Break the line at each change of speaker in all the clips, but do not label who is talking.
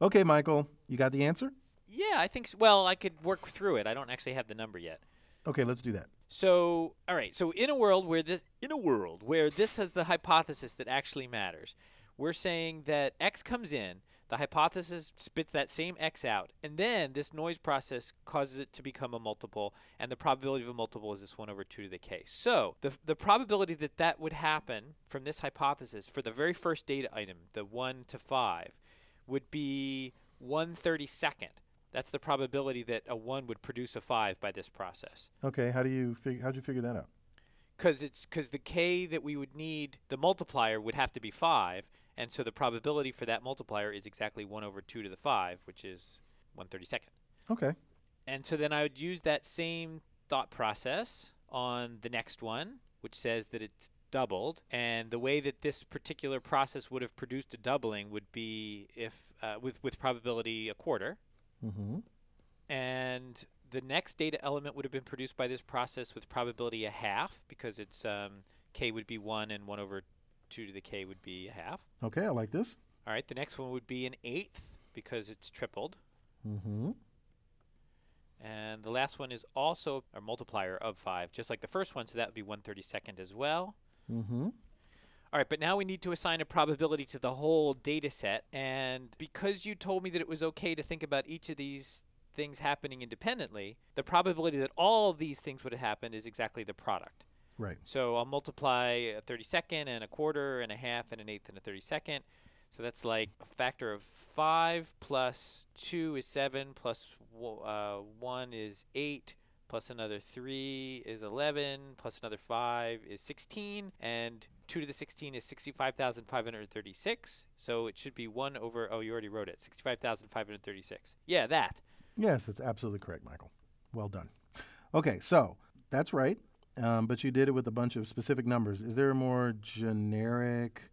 Okay, Michael, you got the answer?
Yeah, I think. So. Well, I could work through it. I don't actually have the number yet. Okay, let's do that. So, all right. So, in a world where this, in a world where this is the hypothesis that actually matters, we're saying that X comes in, the hypothesis spits that same X out, and then this noise process causes it to become a multiple, and the probability of a multiple is this 1 over 2 to the K. So, the, the probability that that would happen from this hypothesis for the very first data item, the 1 to 5, would be 132nd. That's the probability that a one would produce a five by this process.
Okay, how do you fig- how'd you figure that out?
Because it's because the k that we would need, the multiplier would have to be five, and so the probability for that multiplier is exactly one over two to the five, which is one thirty second. Okay. And so then I would use that same thought process on the next one, which says that it's doubled. And the way that this particular process would have produced a doubling would be if uh, with with probability a quarter. Mm-hmm. And the next data element would have been produced by this process with probability a half because it's um, k would be one and one over two to the k would be a half.
Okay, I like this.
All right, the next one would be an eighth because it's tripled. Mm-hmm. And the last one is also a multiplier of 5, just like the first one, so that would be 132nd as well.
Mm-hmm. All
right, but now we need to assign a probability to the whole data set. And because you told me that it was okay to think about each of these things happening independently, the probability that all these things would have happened is exactly the product. Right. So I'll multiply a 32nd and a quarter and a half and an eighth and a 32nd. So that's like a factor of 5 plus 2 is 7 plus, uh, 1 is 8 plus another 3 is 11, plus another 5 is 16, and 2 to the 16 is 65,536. So it should be 1 over, oh, you already wrote it, 65,536. Yeah, that.
Yes, that's absolutely correct, Michael. Well done. Okay, so that's right, um, but you did it with a bunch of specific numbers. Is there a more generic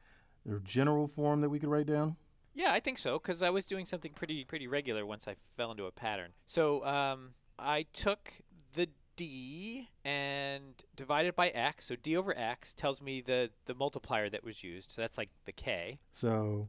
or general form that we could write down?
Yeah, I think so, because I was doing something pretty pretty regular once I fell into a pattern. So um, I took the d and divide it by x. So d over x tells me the, the multiplier that was used. So that's like the k.
So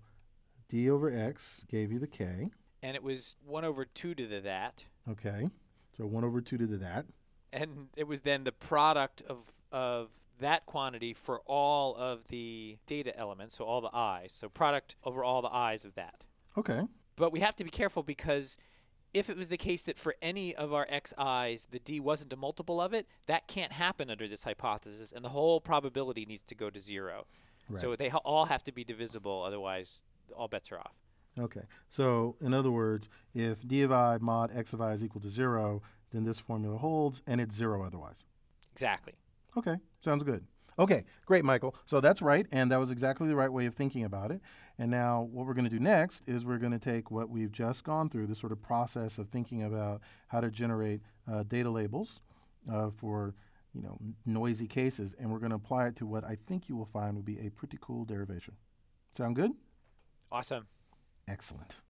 d over x gave you the k.
And it was 1 over 2 to the that.
Okay. So 1 over 2 to the that.
And it was then the product of, of that quantity for all of the data elements, so all the i's. So product over all the i's of that. Okay. But we have to be careful because – if it was the case that for any of our xi's the d wasn't a multiple of it, that can't happen under this hypothesis, and the whole probability needs to go to zero. Right. So they ha- all have to be divisible, otherwise all bets are off.
Okay. So in other words, if d of i mod x of i is equal to zero, then this formula holds, and it's zero otherwise.
Exactly. Okay.
Sounds good. Okay, great, Michael. So that's right, and that was exactly the right way of thinking about it. And now what we're going to do next is we're going to take what we've just gone through, the sort of process of thinking about how to generate uh, data labels uh, for you know, noisy cases, and we're going to apply it to what I think you will find would be a pretty cool derivation. Sound good?
Awesome. Excellent.